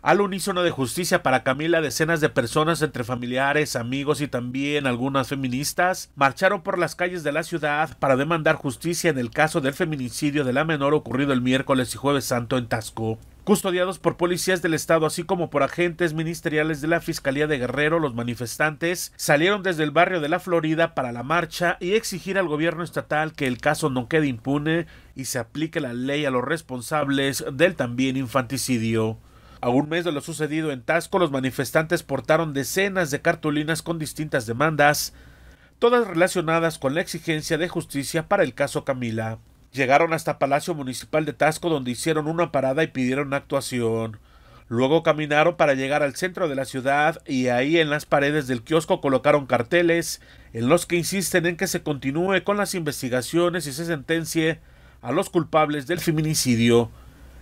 Al unísono de justicia para Camila, decenas de personas entre familiares, amigos y también algunas feministas marcharon por las calles de la ciudad para demandar justicia en el caso del feminicidio de la menor ocurrido el miércoles y jueves santo en Tasco custodiados por policías del estado así como por agentes ministeriales de la Fiscalía de Guerrero, los manifestantes salieron desde el barrio de la Florida para la marcha y exigir al gobierno estatal que el caso no quede impune y se aplique la ley a los responsables del también infanticidio. A un mes de lo sucedido en Tasco, los manifestantes portaron decenas de cartulinas con distintas demandas, todas relacionadas con la exigencia de justicia para el caso Camila. Llegaron hasta Palacio Municipal de Tasco donde hicieron una parada y pidieron actuación. Luego caminaron para llegar al centro de la ciudad y ahí en las paredes del kiosco colocaron carteles en los que insisten en que se continúe con las investigaciones y se sentencie a los culpables del feminicidio.